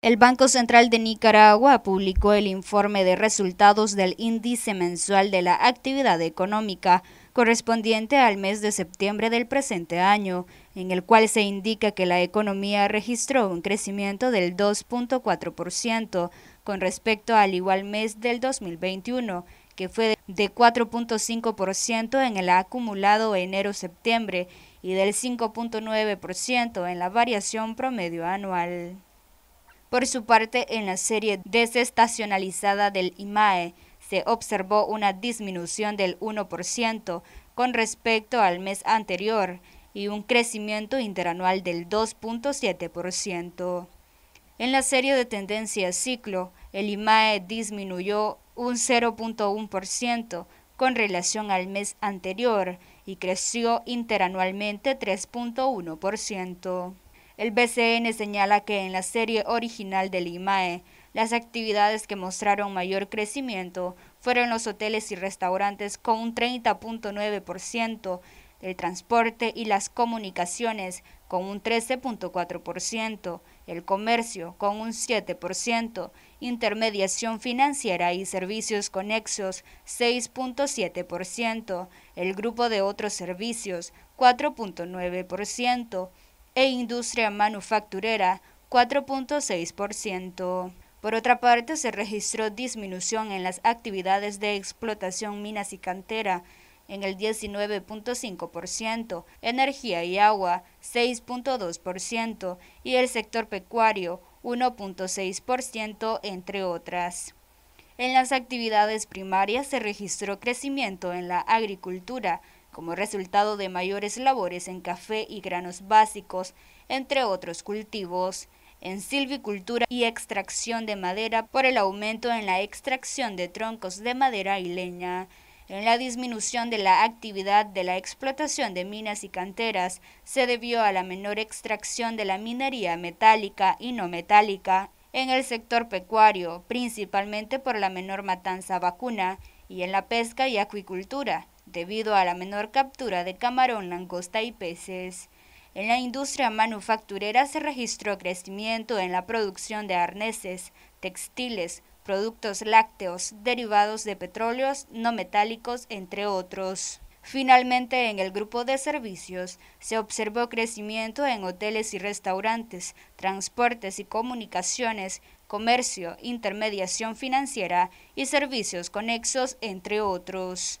El Banco Central de Nicaragua publicó el informe de resultados del índice mensual de la actividad económica correspondiente al mes de septiembre del presente año, en el cual se indica que la economía registró un crecimiento del 2.4% con respecto al igual mes del 2021, que fue de 4.5% en el acumulado enero-septiembre y del 5.9% en la variación promedio anual. Por su parte, en la serie desestacionalizada del IMAE se observó una disminución del 1% con respecto al mes anterior y un crecimiento interanual del 2.7%. En la serie de tendencia ciclo, el IMAE disminuyó un 0.1% con relación al mes anterior y creció interanualmente 3.1%. El BCN señala que en la serie original del IMAE, las actividades que mostraron mayor crecimiento fueron los hoteles y restaurantes con un 30.9%, el transporte y las comunicaciones con un 13.4%, el comercio con un 7%, intermediación financiera y servicios conexos 6.7%, el grupo de otros servicios 4.9%, e industria manufacturera 4.6%. Por otra parte, se registró disminución en las actividades de explotación, minas y cantera en el 19.5%, energía y agua 6.2% y el sector pecuario 1.6%, entre otras. En las actividades primarias se registró crecimiento en la agricultura como resultado de mayores labores en café y granos básicos, entre otros cultivos, en silvicultura y extracción de madera por el aumento en la extracción de troncos de madera y leña, en la disminución de la actividad de la explotación de minas y canteras se debió a la menor extracción de la minería metálica y no metálica en el sector pecuario, principalmente por la menor matanza vacuna, y en la pesca y acuicultura, debido a la menor captura de camarón, langosta y peces. En la industria manufacturera se registró crecimiento en la producción de arneses, textiles, productos lácteos, derivados de petróleos no metálicos, entre otros. Finalmente, en el grupo de servicios se observó crecimiento en hoteles y restaurantes, transportes y comunicaciones, comercio, intermediación financiera y servicios conexos, entre otros.